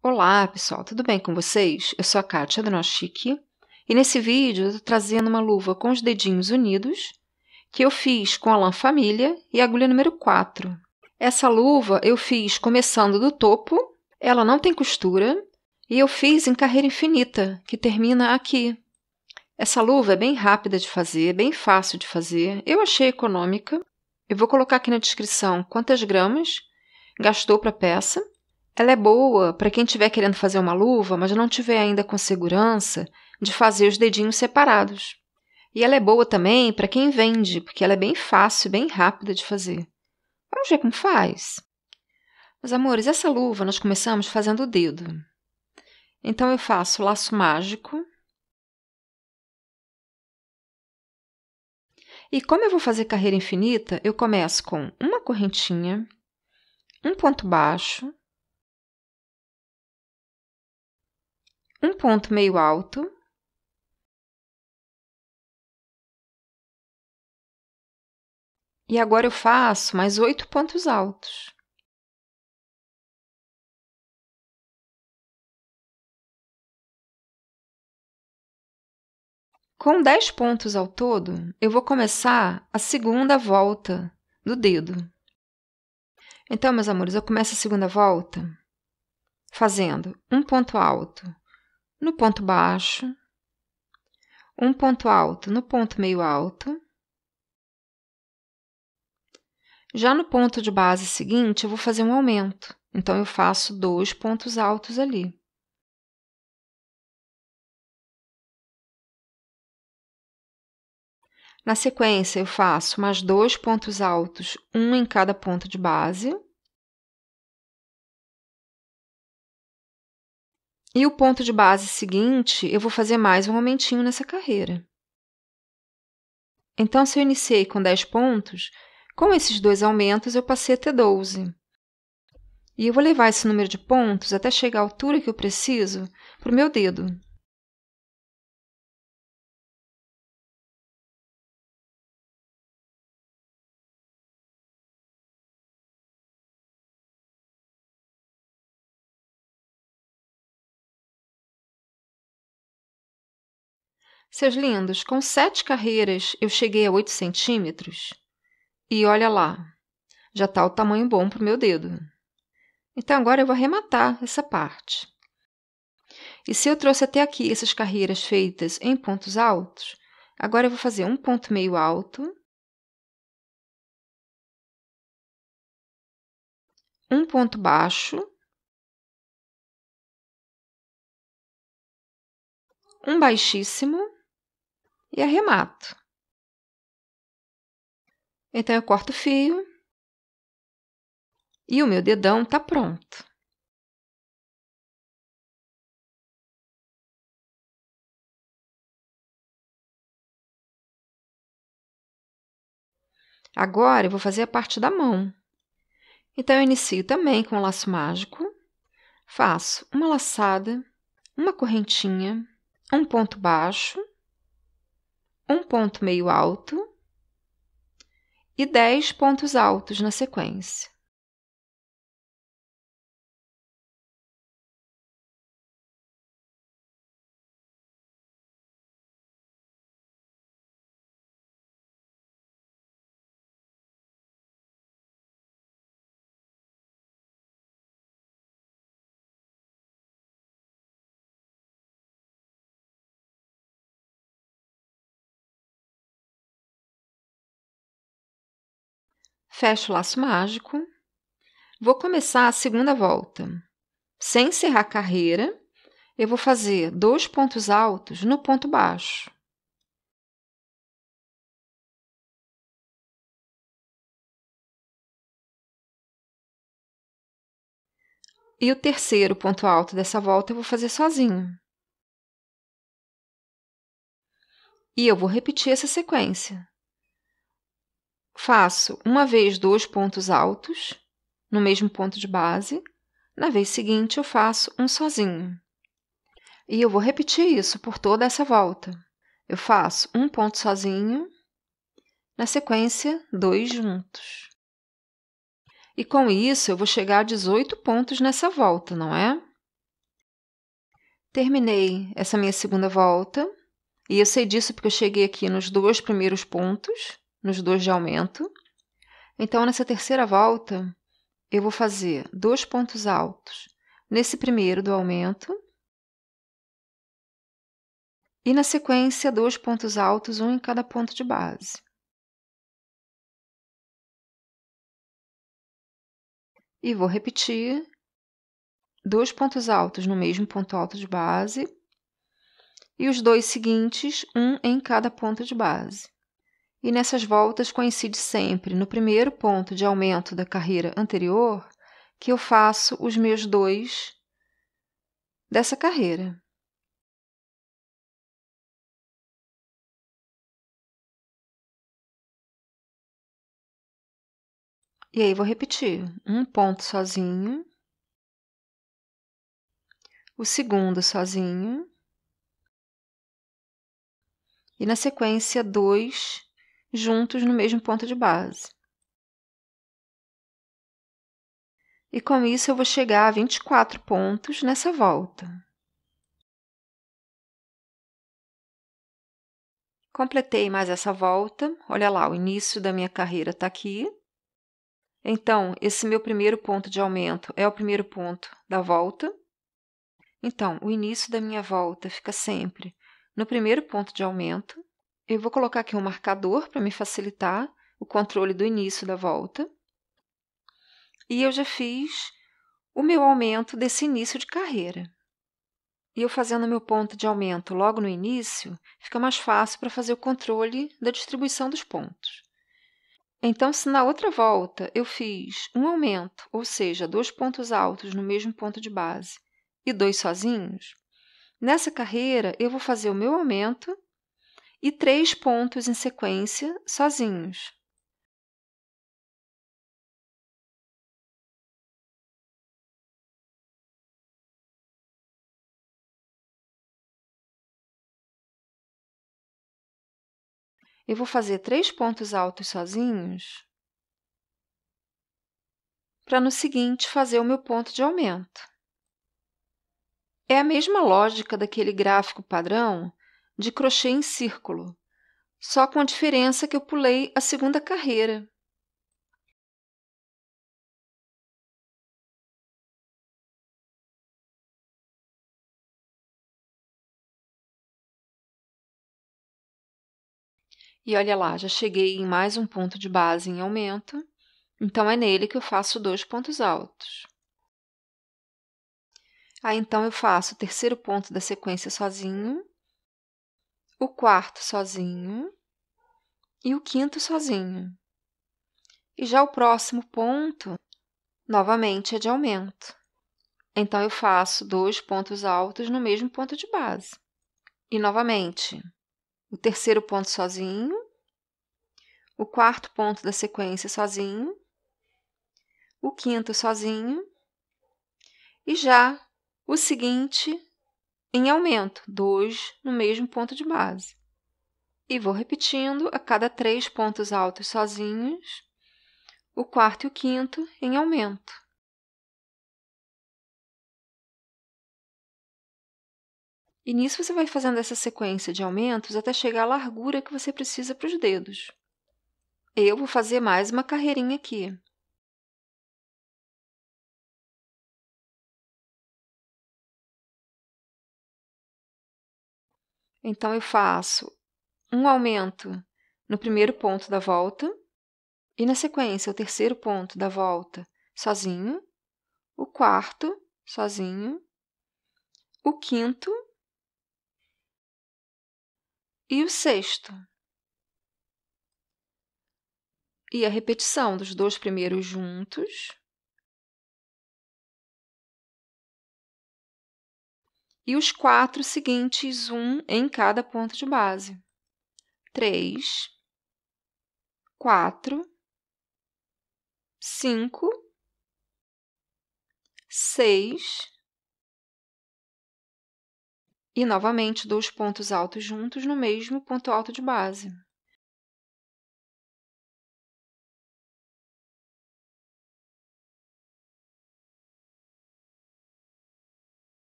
Olá, pessoal, tudo bem com vocês? Eu sou a Kátia do Nosso e nesse vídeo eu estou trazendo uma luva com os dedinhos unidos que eu fiz com a lã família e agulha número 4. Essa luva eu fiz começando do topo, ela não tem costura e eu fiz em carreira infinita, que termina aqui. Essa luva é bem rápida de fazer, bem fácil de fazer, eu achei econômica. Eu vou colocar aqui na descrição quantas gramas gastou para a peça ela é boa para quem estiver querendo fazer uma luva, mas não tiver ainda com segurança de fazer os dedinhos separados. E ela é boa também para quem vende, porque ela é bem fácil, bem rápida de fazer. Vamos ver como faz. Meus amores, essa luva nós começamos fazendo o dedo. Então eu faço laço mágico. E como eu vou fazer carreira infinita, eu começo com uma correntinha, um ponto baixo, um ponto meio alto. E agora eu faço mais oito pontos altos. Com dez pontos ao todo, eu vou começar a segunda volta do dedo. Então, meus amores, eu começo a segunda volta fazendo um ponto alto no ponto baixo, um ponto alto no ponto meio alto. Já no ponto de base seguinte, eu vou fazer um aumento. Então, eu faço dois pontos altos ali. Na sequência, eu faço mais dois pontos altos, um em cada ponto de base. E o ponto de base seguinte, eu vou fazer mais um aumentinho nessa carreira. Então, se eu iniciei com 10 pontos, com esses dois aumentos eu passei a ter 12. E eu vou levar esse número de pontos até chegar à altura que eu preciso para o meu dedo. Seus lindos, com sete carreiras eu cheguei a oito centímetros. E olha lá, já está o tamanho bom para o meu dedo. Então agora eu vou arrematar essa parte. E se eu trouxe até aqui essas carreiras feitas em pontos altos, agora eu vou fazer um ponto meio alto, um ponto baixo, um baixíssimo e arremato. Então eu corto o fio e o meu dedão está pronto. Agora eu vou fazer a parte da mão. Então eu inicio também com o laço mágico, faço uma laçada, uma correntinha, um ponto baixo um ponto meio alto e 10 pontos altos na sequência. fecho o laço mágico, vou começar a segunda volta. Sem encerrar a carreira, eu vou fazer dois pontos altos no ponto baixo. E o terceiro ponto alto dessa volta eu vou fazer sozinho. E eu vou repetir essa sequência faço uma vez dois pontos altos no mesmo ponto de base, na vez seguinte eu faço um sozinho. E eu vou repetir isso por toda essa volta. Eu faço um ponto sozinho, na sequência, dois juntos. E com isso eu vou chegar a 18 pontos nessa volta, não é? Terminei essa minha segunda volta, e eu sei disso porque eu cheguei aqui nos dois primeiros pontos, nos dois de aumento. Então, nessa terceira volta, eu vou fazer dois pontos altos nesse primeiro do aumento e, na sequência, dois pontos altos, um em cada ponto de base. E vou repetir dois pontos altos no mesmo ponto alto de base e os dois seguintes, um em cada ponto de base e nessas voltas coincide sempre no primeiro ponto de aumento da carreira anterior que eu faço os meus dois dessa carreira. E aí vou repetir: um ponto sozinho, o segundo sozinho, e na sequência, dois juntos no mesmo ponto de base. E com isso eu vou chegar a 24 pontos nessa volta. Completei mais essa volta. Olha lá, o início da minha carreira está aqui. Então, esse meu primeiro ponto de aumento é o primeiro ponto da volta. Então, o início da minha volta fica sempre no primeiro ponto de aumento. Eu vou colocar aqui um marcador para me facilitar o controle do início da volta. E eu já fiz o meu aumento desse início de carreira. E eu fazendo meu ponto de aumento logo no início, fica mais fácil para fazer o controle da distribuição dos pontos. Então, se na outra volta eu fiz um aumento, ou seja, dois pontos altos no mesmo ponto de base e dois sozinhos, nessa carreira eu vou fazer o meu aumento e três pontos em sequência, sozinhos. Eu vou fazer três pontos altos sozinhos para no seguinte fazer o meu ponto de aumento. É a mesma lógica daquele gráfico padrão de crochê em círculo, só com a diferença que eu pulei a segunda carreira. E olha lá, já cheguei em mais um ponto de base em aumento, então é nele que eu faço dois pontos altos. Aí ah, então eu faço o terceiro ponto da sequência sozinho, o quarto sozinho e o quinto sozinho. E já o próximo ponto, novamente, é de aumento. Então, eu faço dois pontos altos no mesmo ponto de base. E novamente, o terceiro ponto sozinho, o quarto ponto da sequência sozinho, o quinto sozinho, e já o seguinte em aumento, 2 no mesmo ponto de base. E vou repetindo a cada três pontos altos sozinhos, o quarto e o quinto em aumento. E nisso você vai fazendo essa sequência de aumentos até chegar à largura que você precisa para os dedos. Eu vou fazer mais uma carreirinha aqui. Então, eu faço um aumento no primeiro ponto da volta e, na sequência, o terceiro ponto da volta sozinho, o quarto sozinho, o quinto e o sexto. E a repetição dos dois primeiros juntos e os quatro seguintes, um em cada ponto de base. Três, quatro, cinco, seis e novamente dois pontos altos juntos no mesmo ponto alto de base.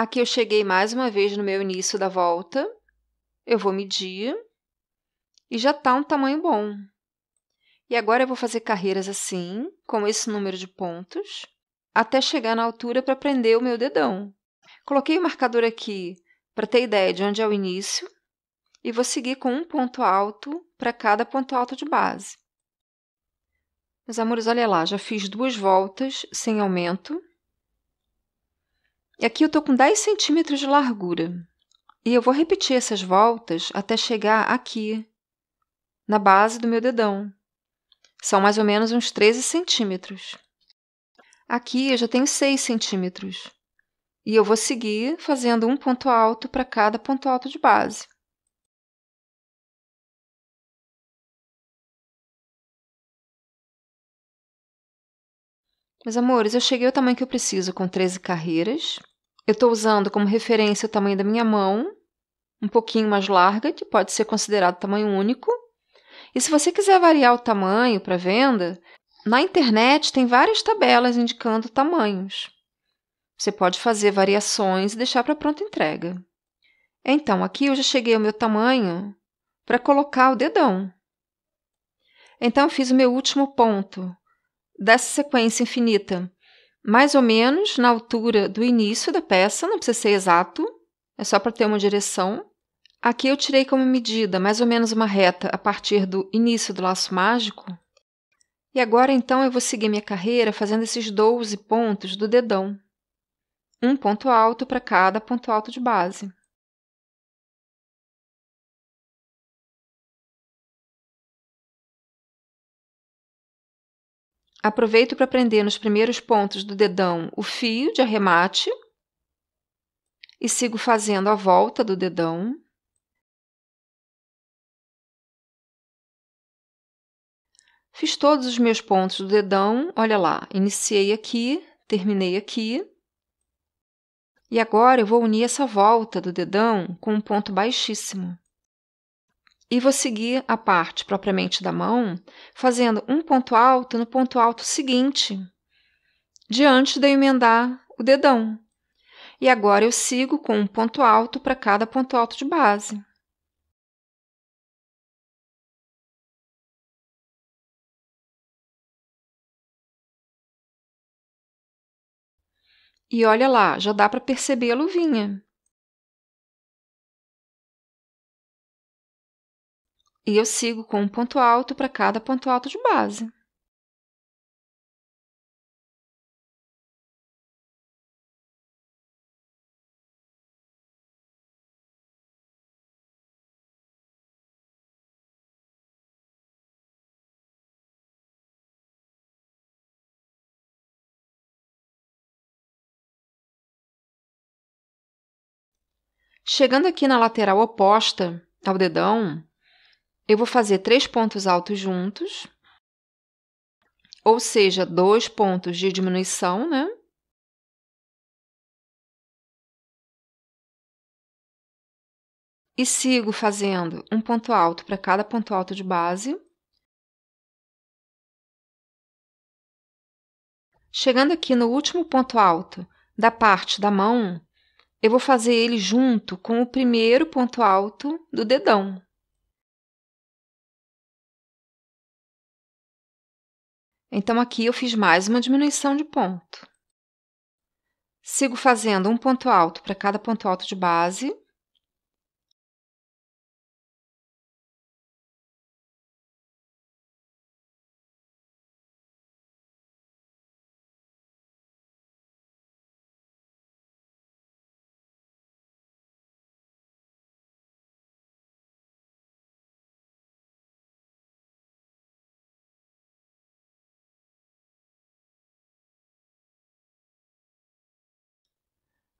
Aqui eu cheguei mais uma vez no meu início da volta. Eu vou medir e já tá um tamanho bom. E agora eu vou fazer carreiras assim, com esse número de pontos, até chegar na altura para prender o meu dedão. Coloquei o marcador aqui para ter ideia de onde é o início e vou seguir com um ponto alto para cada ponto alto de base. Meus amores, olha lá, já fiz duas voltas sem aumento e aqui eu estou com 10 centímetros de largura. E eu vou repetir essas voltas até chegar aqui, na base do meu dedão. São mais ou menos uns 13 centímetros. Aqui eu já tenho 6 centímetros. E eu vou seguir fazendo um ponto alto para cada ponto alto de base. Meus amores, eu cheguei ao tamanho que eu preciso com 13 carreiras. Eu estou usando como referência o tamanho da minha mão, um pouquinho mais larga, que pode ser considerado tamanho único. E se você quiser variar o tamanho para venda, na internet tem várias tabelas indicando tamanhos. Você pode fazer variações e deixar para pronta entrega. Então, aqui eu já cheguei ao meu tamanho para colocar o dedão. Então, eu fiz o meu último ponto dessa sequência infinita mais ou menos na altura do início da peça, não precisa ser exato, é só para ter uma direção. Aqui eu tirei como medida mais ou menos uma reta a partir do início do laço mágico. E agora então eu vou seguir minha carreira fazendo esses 12 pontos do dedão. Um ponto alto para cada ponto alto de base. Aproveito para prender nos primeiros pontos do dedão o fio de arremate e sigo fazendo a volta do dedão. Fiz todos os meus pontos do dedão, olha lá, iniciei aqui, terminei aqui. E agora eu vou unir essa volta do dedão com um ponto baixíssimo e vou seguir a parte propriamente da mão, fazendo um ponto alto no ponto alto seguinte, diante de eu emendar o dedão. E agora eu sigo com um ponto alto para cada ponto alto de base. E olha lá, já dá para perceber a luvinha. E eu sigo com um ponto alto para cada ponto alto de base. Chegando aqui na lateral oposta ao dedão, eu vou fazer três pontos altos juntos, ou seja, dois pontos de diminuição, né? E sigo fazendo um ponto alto para cada ponto alto de base. Chegando aqui no último ponto alto da parte da mão, eu vou fazer ele junto com o primeiro ponto alto do dedão, Então aqui eu fiz mais uma diminuição de ponto. Sigo fazendo um ponto alto para cada ponto alto de base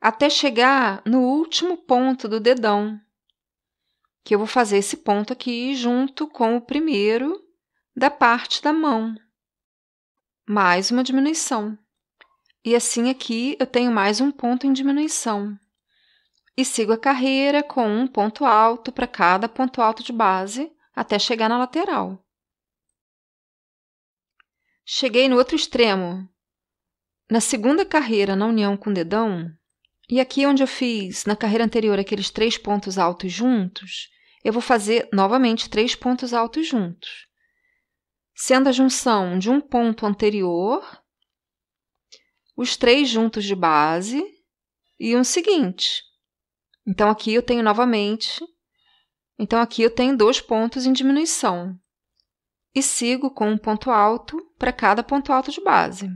até chegar no último ponto do dedão, que eu vou fazer esse ponto aqui junto com o primeiro da parte da mão. Mais uma diminuição. E assim aqui eu tenho mais um ponto em diminuição. E sigo a carreira com um ponto alto para cada ponto alto de base até chegar na lateral. Cheguei no outro extremo. Na segunda carreira, na união com o dedão, e aqui onde eu fiz na carreira anterior aqueles três pontos altos juntos, eu vou fazer novamente três pontos altos juntos, sendo a junção de um ponto anterior, os três juntos de base e um seguinte. Então aqui eu tenho novamente, então aqui eu tenho dois pontos em diminuição e sigo com um ponto alto para cada ponto alto de base.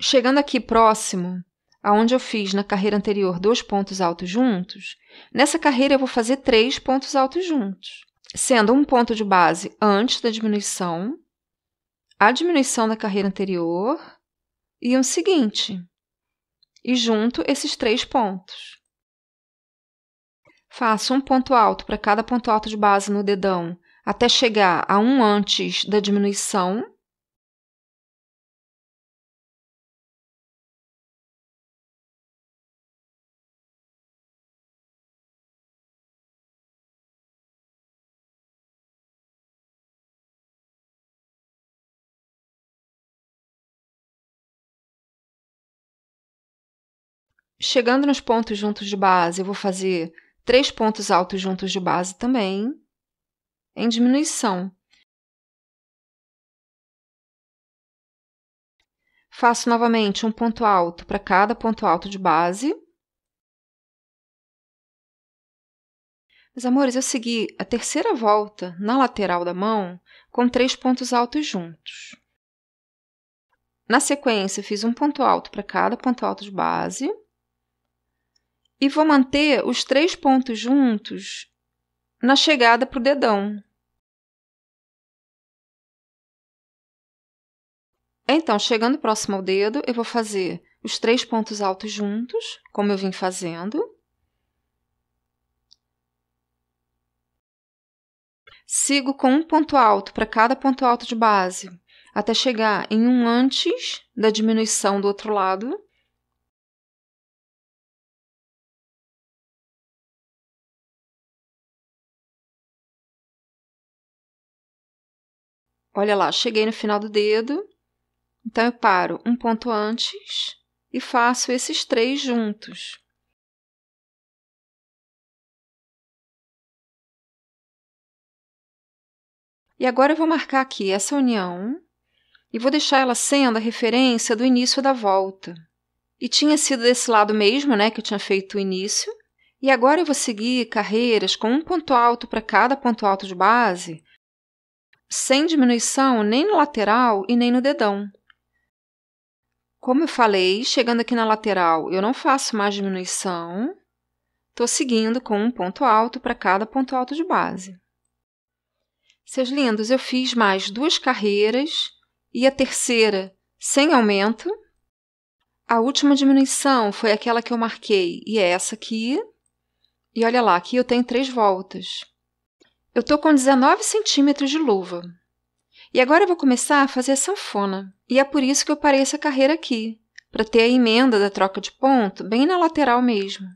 Chegando aqui próximo, aonde eu fiz na carreira anterior dois pontos altos juntos, nessa carreira eu vou fazer três pontos altos juntos, sendo um ponto de base antes da diminuição, a diminuição da carreira anterior e um seguinte, e junto esses três pontos. Faço um ponto alto para cada ponto alto de base no dedão até chegar a um antes da diminuição Chegando nos pontos juntos de base, eu vou fazer três pontos altos juntos de base também, em diminuição. Faço novamente um ponto alto para cada ponto alto de base. Meus amores, eu segui a terceira volta na lateral da mão com três pontos altos juntos. Na sequência, fiz um ponto alto para cada ponto alto de base e vou manter os três pontos juntos na chegada para o dedão. Então, chegando próximo ao dedo, eu vou fazer os três pontos altos juntos, como eu vim fazendo. Sigo com um ponto alto para cada ponto alto de base, até chegar em um antes da diminuição do outro lado. Olha lá, cheguei no final do dedo, então eu paro um ponto antes e faço esses três juntos. E agora eu vou marcar aqui essa união e vou deixar ela sendo a referência do início da volta. E tinha sido desse lado mesmo, né, que eu tinha feito o início. E agora eu vou seguir carreiras com um ponto alto para cada ponto alto de base sem diminuição nem no lateral e nem no dedão. Como eu falei, chegando aqui na lateral, eu não faço mais diminuição. Estou seguindo com um ponto alto para cada ponto alto de base. Seus lindos, eu fiz mais duas carreiras e a terceira sem aumento. A última diminuição foi aquela que eu marquei e é essa aqui. E olha lá, aqui eu tenho três voltas. Eu tô com 19 centímetros de luva. E agora eu vou começar a fazer a sanfona. E é por isso que eu parei essa carreira aqui, para ter a emenda da troca de ponto bem na lateral mesmo.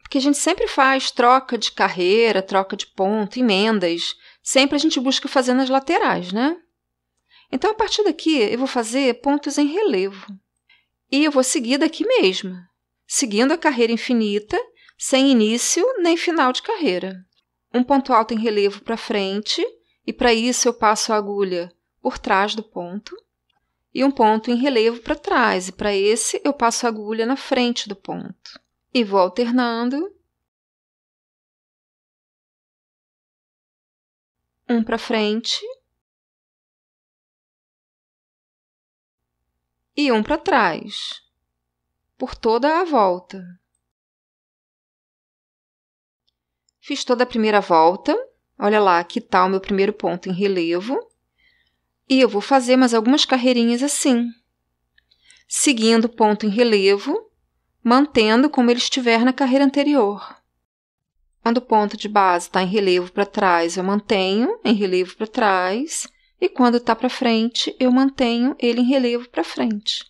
Porque a gente sempre faz troca de carreira, troca de ponto, emendas. Sempre a gente busca fazer nas laterais, né? Então, a partir daqui, eu vou fazer pontos em relevo. E eu vou seguir daqui mesmo, seguindo a carreira infinita, sem início nem final de carreira um ponto alto em relevo para frente, e para isso eu passo a agulha por trás do ponto, e um ponto em relevo para trás, e para esse eu passo a agulha na frente do ponto. E vou alternando. Um para frente. E um para trás, por toda a volta. Fiz toda a primeira volta. Olha lá, que tal tá meu primeiro ponto em relevo? E eu vou fazer mais algumas carreirinhas assim, seguindo o ponto em relevo, mantendo como ele estiver na carreira anterior. Quando o ponto de base está em relevo para trás, eu mantenho em relevo para trás, e quando está para frente, eu mantenho ele em relevo para frente.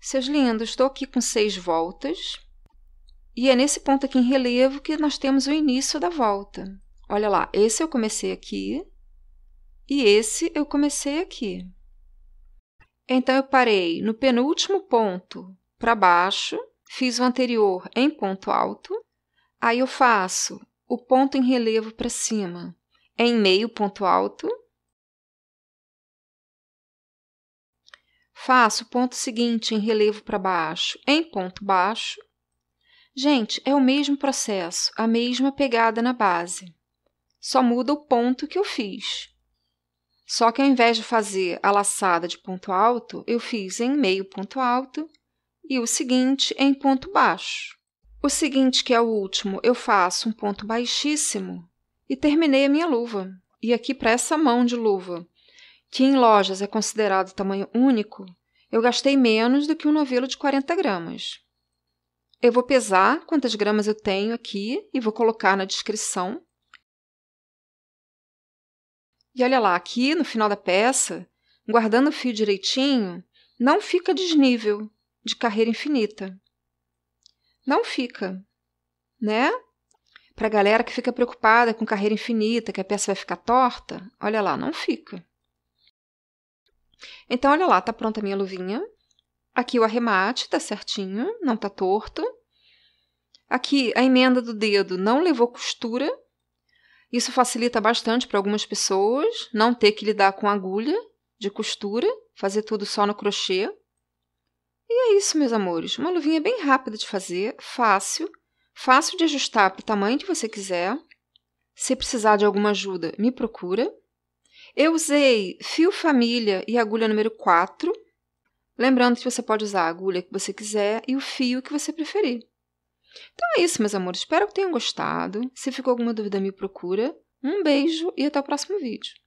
Seus lindos, estou aqui com seis voltas. E é nesse ponto aqui em relevo que nós temos o início da volta. Olha lá, esse eu comecei aqui e esse eu comecei aqui. Então, eu parei no penúltimo ponto para baixo, fiz o anterior em ponto alto, aí eu faço o ponto em relevo para cima em meio ponto alto, faço o ponto seguinte em relevo para baixo em ponto baixo, Gente, é o mesmo processo, a mesma pegada na base. Só muda o ponto que eu fiz. Só que ao invés de fazer a laçada de ponto alto, eu fiz em meio ponto alto e o seguinte em ponto baixo. O seguinte, que é o último, eu faço um ponto baixíssimo e terminei a minha luva. E aqui para essa mão de luva, que em lojas é considerado tamanho único, eu gastei menos do que um novelo de 40 gramas. Eu vou pesar quantas gramas eu tenho aqui e vou colocar na descrição. E olha lá, aqui no final da peça, guardando o fio direitinho, não fica desnível de carreira infinita. Não fica, né? Para a galera que fica preocupada com carreira infinita, que a peça vai ficar torta, olha lá, não fica. Então, olha lá, tá pronta a minha luvinha. Aqui o arremate tá certinho, não tá torto. Aqui a emenda do dedo não levou costura. Isso facilita bastante para algumas pessoas não ter que lidar com agulha de costura, fazer tudo só no crochê. E é isso, meus amores. Uma luvinha bem rápida de fazer, fácil, fácil de ajustar para o tamanho que você quiser. Se precisar de alguma ajuda, me procura. Eu usei fio família e agulha número 4 Lembrando que você pode usar a agulha que você quiser e o fio que você preferir. Então é isso, meus amores. Espero que tenham gostado. Se ficou alguma dúvida, me procura. Um beijo e até o próximo vídeo.